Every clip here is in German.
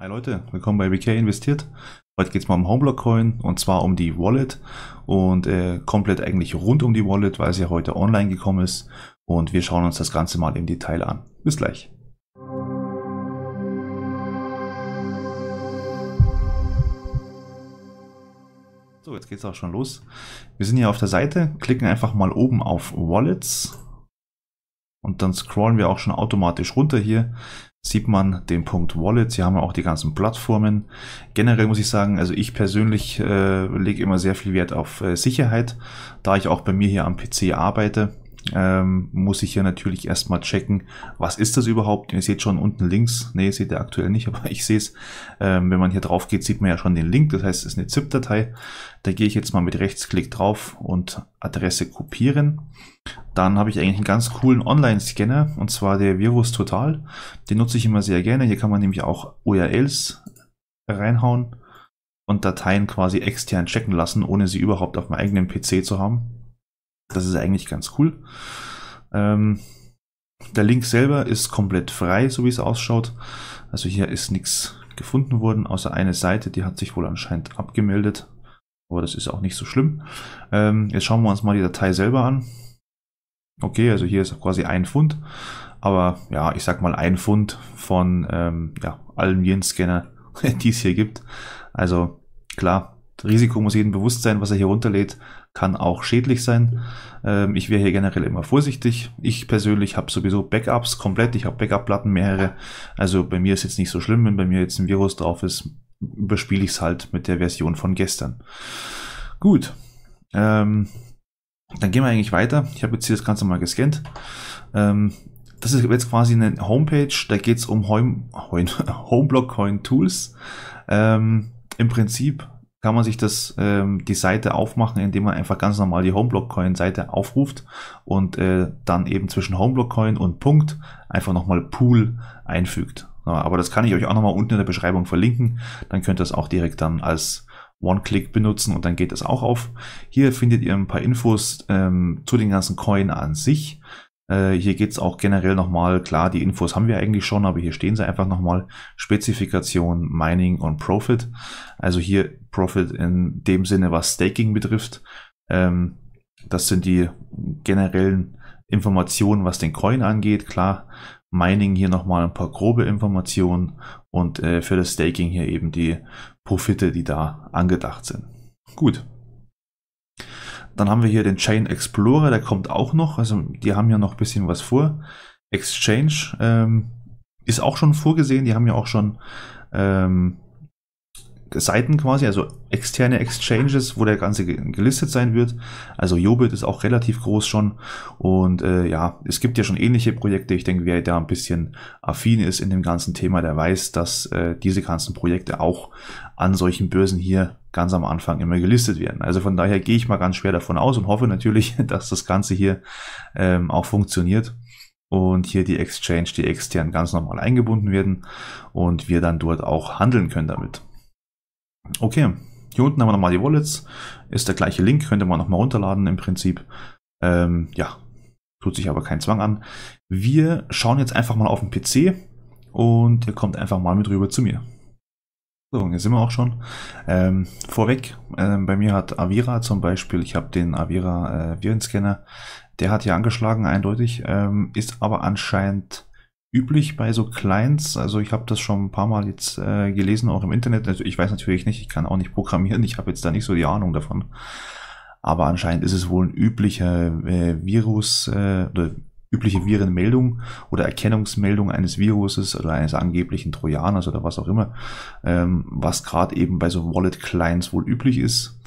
Hi Leute, willkommen bei WK Investiert. Heute geht es mal um Homeblock Coin und zwar um die Wallet und äh, komplett eigentlich rund um die Wallet, weil sie ja heute online gekommen ist und wir schauen uns das Ganze mal im Detail an. Bis gleich. So, jetzt geht es auch schon los. Wir sind hier auf der Seite, klicken einfach mal oben auf Wallets und dann scrollen wir auch schon automatisch runter hier sieht man den Punkt Wallet. Sie haben auch die ganzen Plattformen. Generell muss ich sagen, also ich persönlich äh, lege immer sehr viel Wert auf äh, Sicherheit, da ich auch bei mir hier am PC arbeite ähm, muss ich ja natürlich erstmal checken, was ist das überhaupt? Ihr seht schon unten links, ne, seht ihr aktuell nicht, aber ich sehe es. Ähm, wenn man hier drauf geht, sieht man ja schon den Link, das heißt, es ist eine ZIP-Datei. Da gehe ich jetzt mal mit Rechtsklick drauf und Adresse kopieren. Dann habe ich eigentlich einen ganz coolen Online-Scanner, und zwar der Virus Total. Den nutze ich immer sehr gerne. Hier kann man nämlich auch URLs reinhauen und Dateien quasi extern checken lassen, ohne sie überhaupt auf meinem eigenen PC zu haben. Das ist eigentlich ganz cool. Ähm, der Link selber ist komplett frei, so wie es ausschaut. Also hier ist nichts gefunden worden, außer eine Seite, die hat sich wohl anscheinend abgemeldet. Aber das ist auch nicht so schlimm. Ähm, jetzt schauen wir uns mal die Datei selber an. Okay, also hier ist quasi ein Pfund. Aber ja, ich sag mal ein Pfund von ähm, ja, allen yen die es hier gibt. Also klar, Risiko muss jedem bewusst sein, was er hier runterlädt, kann auch schädlich sein. Ähm, ich wäre hier generell immer vorsichtig. Ich persönlich habe sowieso Backups komplett. Ich habe Backup-Platten mehrere. Also bei mir ist jetzt nicht so schlimm, wenn bei mir jetzt ein Virus drauf ist, überspiele ich es halt mit der Version von gestern. Gut. Ähm, dann gehen wir eigentlich weiter. Ich habe jetzt hier das Ganze mal gescannt. Ähm, das ist jetzt quasi eine Homepage, da geht es um Home, Homeblock Coin Tools. Ähm, Im Prinzip kann man sich das, ähm, die Seite aufmachen, indem man einfach ganz normal die Homeblock-Coin-Seite aufruft und äh, dann eben zwischen Homeblock-Coin und Punkt einfach nochmal Pool einfügt. Ja, aber das kann ich euch auch nochmal unten in der Beschreibung verlinken. Dann könnt ihr das auch direkt dann als One-Click benutzen und dann geht das auch auf. Hier findet ihr ein paar Infos ähm, zu den ganzen Coin an sich. Äh, hier geht es auch generell nochmal, klar, die Infos haben wir eigentlich schon, aber hier stehen sie einfach nochmal. Spezifikation, Mining und Profit. Also hier Profit in dem Sinne, was Staking betrifft. Ähm, das sind die generellen Informationen, was den Coin angeht. Klar, Mining hier nochmal ein paar grobe Informationen und äh, für das Staking hier eben die Profite, die da angedacht sind. Gut. Dann haben wir hier den Chain Explorer, der kommt auch noch. Also die haben ja noch ein bisschen was vor. Exchange ähm, ist auch schon vorgesehen. Die haben ja auch schon ähm, Seiten quasi, also externe Exchanges, wo der Ganze gelistet sein wird. Also Jobit ist auch relativ groß schon. Und äh, ja, es gibt ja schon ähnliche Projekte. Ich denke, wer da ein bisschen affin ist in dem ganzen Thema, der weiß, dass äh, diese ganzen Projekte auch an solchen Börsen hier ganz am Anfang immer gelistet werden. Also von daher gehe ich mal ganz schwer davon aus und hoffe natürlich, dass das Ganze hier ähm, auch funktioniert und hier die Exchange, die extern ganz normal eingebunden werden und wir dann dort auch handeln können damit. Okay, hier unten haben wir nochmal die Wallets. Ist der gleiche Link, könnte man nochmal runterladen im Prinzip. Ähm, ja, tut sich aber kein Zwang an. Wir schauen jetzt einfach mal auf den PC und ihr kommt einfach mal mit rüber zu mir. So, hier sind wir auch schon. Ähm, vorweg, ähm, bei mir hat Avira zum Beispiel, ich habe den Avira äh, Virenscanner, der hat hier angeschlagen, eindeutig, ähm, ist aber anscheinend üblich bei so Clients. Also ich habe das schon ein paar Mal jetzt äh, gelesen, auch im Internet. Also ich weiß natürlich nicht, ich kann auch nicht programmieren, ich habe jetzt da nicht so die Ahnung davon. Aber anscheinend ist es wohl ein üblicher äh, Virus äh, oder übliche Virenmeldung oder Erkennungsmeldung eines Viruses oder eines angeblichen Trojaners oder was auch immer, ähm, was gerade eben bei so Wallet-Clients wohl üblich ist.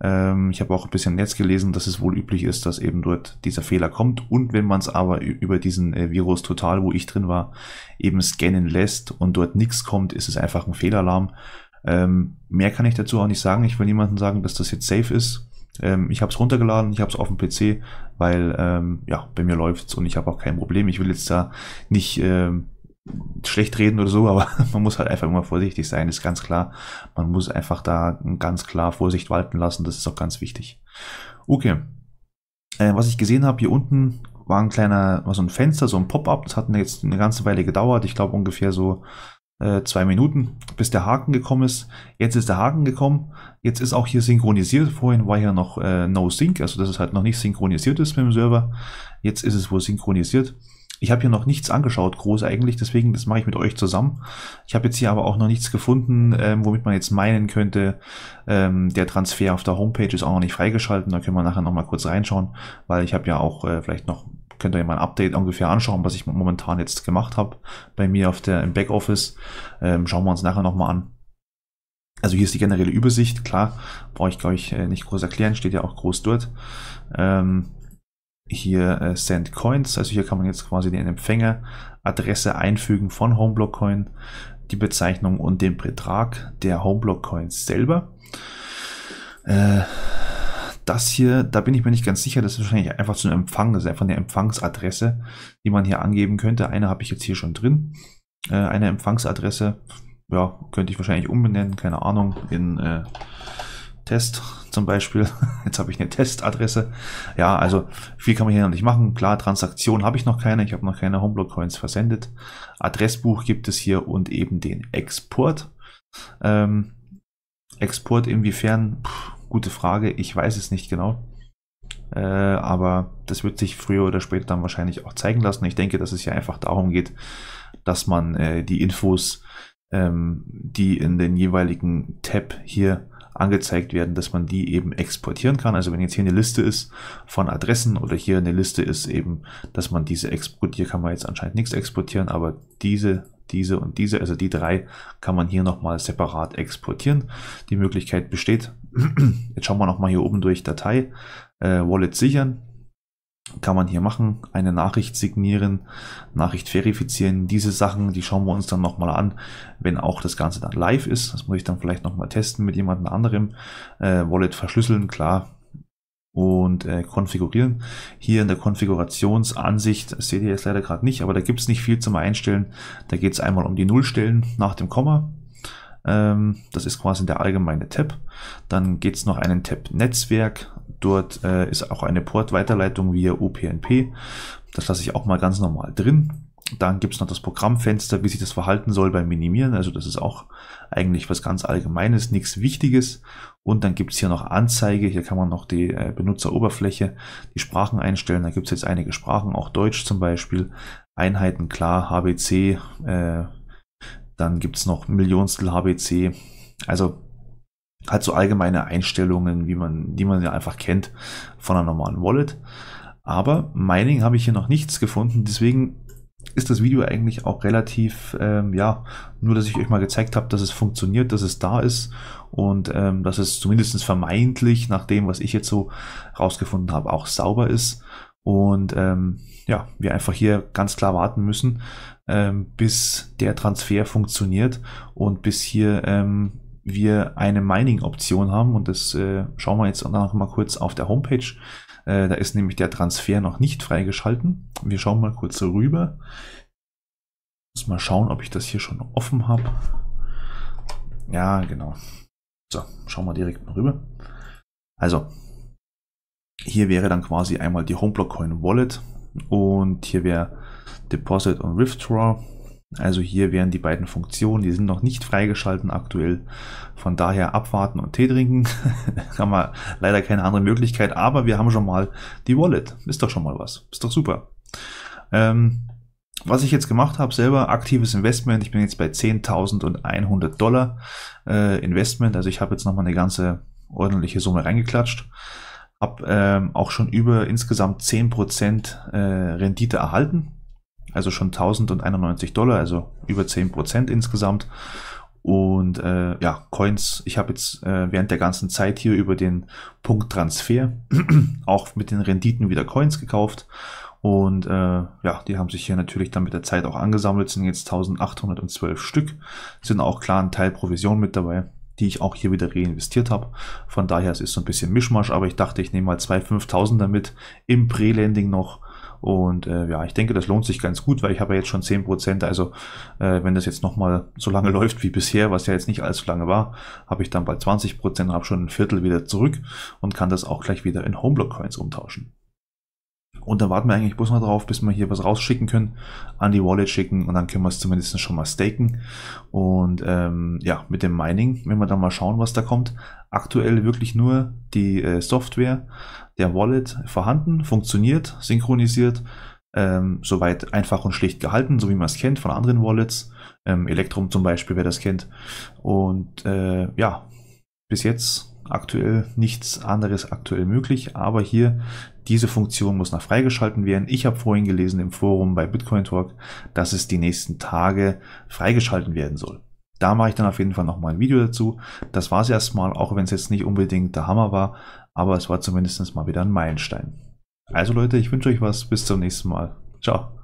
Ähm, ich habe auch ein bisschen im Netz gelesen, dass es wohl üblich ist, dass eben dort dieser Fehler kommt. Und wenn man es aber über diesen äh, Virus Total, wo ich drin war, eben scannen lässt und dort nichts kommt, ist es einfach ein Fehlalarm. Ähm, mehr kann ich dazu auch nicht sagen. Ich will niemandem sagen, dass das jetzt safe ist. Ähm, ich habe es runtergeladen, ich habe es auf dem PC, weil ähm, ja, bei mir läuft es und ich habe auch kein Problem. Ich will jetzt da nicht ähm, schlecht reden oder so, aber man muss halt einfach immer vorsichtig sein, ist ganz klar. Man muss einfach da ganz klar Vorsicht walten lassen, das ist auch ganz wichtig. Okay. Äh, was ich gesehen habe hier unten, war ein kleiner, war so ein Fenster, so ein Pop-up. Das hat jetzt eine ganze Weile gedauert. Ich glaube ungefähr so äh, zwei Minuten, bis der Haken gekommen ist. Jetzt ist der Haken gekommen. Jetzt ist auch hier synchronisiert. Vorhin war hier noch äh, No Sync, also dass es halt noch nicht synchronisiert ist mit dem Server. Jetzt ist es wohl synchronisiert. Ich habe hier noch nichts angeschaut, groß eigentlich, deswegen, das mache ich mit euch zusammen. Ich habe jetzt hier aber auch noch nichts gefunden, ähm, womit man jetzt meinen könnte, ähm, der Transfer auf der Homepage ist auch noch nicht freigeschalten. Da können wir nachher nochmal kurz reinschauen, weil ich habe ja auch äh, vielleicht noch, könnt ihr mal ein Update ungefähr anschauen, was ich momentan jetzt gemacht habe bei mir auf der, im Backoffice. Ähm, schauen wir uns nachher nochmal an. Also hier ist die generelle Übersicht, klar, brauche ich glaube ich äh, nicht groß erklären, steht ja auch groß dort. Ähm, hier äh, Send Coins. Also hier kann man jetzt quasi den Empfängeradresse einfügen von Homeblock Coin, die Bezeichnung und den Betrag der Homeblock Coins selber. Äh, das hier, da bin ich mir nicht ganz sicher, das ist wahrscheinlich einfach zu einem Empfang, das ist einfach eine Empfangsadresse, die man hier angeben könnte. Eine habe ich jetzt hier schon drin, äh, eine Empfangsadresse, ja, könnte ich wahrscheinlich umbenennen, keine Ahnung, in äh, Test zum Beispiel. Jetzt habe ich eine Testadresse. Ja, also viel kann man hier noch nicht machen. Klar, Transaktion habe ich noch keine. Ich habe noch keine Homeblock Coins versendet. Adressbuch gibt es hier und eben den Export. Ähm, Export inwiefern? Puh, gute Frage. Ich weiß es nicht genau. Äh, aber das wird sich früher oder später dann wahrscheinlich auch zeigen lassen. Ich denke, dass es hier einfach darum geht, dass man äh, die Infos, ähm, die in den jeweiligen Tab hier angezeigt werden, dass man die eben exportieren kann. Also wenn jetzt hier eine Liste ist von Adressen oder hier eine Liste ist eben, dass man diese exportiert, hier kann man jetzt anscheinend nichts exportieren, aber diese diese und diese, also die drei kann man hier nochmal separat exportieren. Die Möglichkeit besteht. Jetzt schauen wir nochmal hier oben durch Datei, äh, Wallet sichern kann man hier machen. Eine Nachricht signieren, Nachricht verifizieren. Diese Sachen, die schauen wir uns dann nochmal an, wenn auch das Ganze dann live ist. Das muss ich dann vielleicht nochmal testen mit jemand anderem. Äh, Wallet verschlüsseln, klar. Und äh, konfigurieren. Hier in der Konfigurationsansicht, seht ihr jetzt leider gerade nicht, aber da gibt es nicht viel zum Einstellen. Da geht es einmal um die Nullstellen nach dem Komma ähm, das ist quasi der allgemeine Tab. Dann gibt es noch einen Tab Netzwerk. Dort äh, ist auch eine Port-Weiterleitung via UPnP. Das lasse ich auch mal ganz normal drin. Dann gibt es noch das Programmfenster, wie sich das verhalten soll beim Minimieren. Also das ist auch eigentlich was ganz Allgemeines, nichts Wichtiges. Und dann gibt es hier noch Anzeige. Hier kann man noch die äh, Benutzeroberfläche, die Sprachen einstellen. Da gibt es jetzt einige Sprachen, auch Deutsch zum Beispiel. Einheiten klar, HBC, äh, dann gibt es noch Millionstel HBC. Also halt so allgemeine Einstellungen, wie man, die man ja einfach kennt von einer normalen Wallet. Aber Mining habe ich hier noch nichts gefunden, deswegen ist das Video eigentlich auch relativ, ähm, ja, nur dass ich euch mal gezeigt habe, dass es funktioniert, dass es da ist und ähm, dass es zumindest vermeintlich nach dem, was ich jetzt so rausgefunden habe, auch sauber ist und ähm, ja, wir einfach hier ganz klar warten müssen, ähm, bis der Transfer funktioniert und bis hier ähm, wir eine Mining-Option haben. Und das äh, schauen wir jetzt auch noch mal kurz auf der Homepage. Äh, da ist nämlich der Transfer noch nicht freigeschalten. Wir schauen mal kurz rüber. Muss mal schauen, ob ich das hier schon offen habe. Ja, genau. So, schauen wir direkt mal rüber. Also, hier wäre dann quasi einmal die HomeBlockCoin Wallet und hier wäre Deposit und Withdraw. Also hier wären die beiden Funktionen, die sind noch nicht freigeschalten aktuell. Von daher abwarten und Tee trinken. haben wir leider keine andere Möglichkeit, aber wir haben schon mal die Wallet. Ist doch schon mal was. Ist doch super. Ähm, was ich jetzt gemacht habe, selber aktives Investment. Ich bin jetzt bei 10.100 Dollar äh, Investment. Also ich habe jetzt nochmal eine ganze ordentliche Summe reingeklatscht. Hab ähm, auch schon über insgesamt 10% äh, Rendite erhalten. Also schon 1091 Dollar, also über 10% insgesamt. Und äh, ja, Coins, ich habe jetzt äh, während der ganzen Zeit hier über den Punkt Transfer auch mit den Renditen wieder Coins gekauft. Und äh, ja, die haben sich hier natürlich dann mit der Zeit auch angesammelt, sind jetzt 1812 Stück, sind auch klar ein Teil Provision mit dabei die ich auch hier wieder reinvestiert habe. Von daher es ist so ein bisschen Mischmasch, aber ich dachte, ich nehme mal zwei 5000er mit im Pre-Landing noch. Und äh, ja, ich denke, das lohnt sich ganz gut, weil ich habe ja jetzt schon 10%. Also äh, wenn das jetzt nochmal so lange läuft wie bisher, was ja jetzt nicht allzu lange war, habe ich dann bald 20%, habe schon ein Viertel wieder zurück und kann das auch gleich wieder in Homeblock-Coins umtauschen. Und dann warten wir eigentlich bloß mal drauf, bis wir hier was rausschicken können, an die Wallet schicken und dann können wir es zumindest schon mal staken. Und ähm, ja, mit dem Mining, wenn wir dann mal schauen, was da kommt, aktuell wirklich nur die äh, Software der Wallet vorhanden, funktioniert, synchronisiert, ähm, soweit einfach und schlicht gehalten, so wie man es kennt von anderen Wallets. Ähm, Electrum zum Beispiel, wer das kennt. Und äh, ja, bis jetzt aktuell nichts anderes aktuell möglich, aber hier diese Funktion muss noch freigeschalten werden. Ich habe vorhin gelesen im Forum bei Bitcoin Talk, dass es die nächsten Tage freigeschalten werden soll. Da mache ich dann auf jeden Fall nochmal ein Video dazu. Das war es erstmal, auch wenn es jetzt nicht unbedingt der Hammer war, aber es war zumindest mal wieder ein Meilenstein. Also Leute, ich wünsche euch was, bis zum nächsten Mal. Ciao.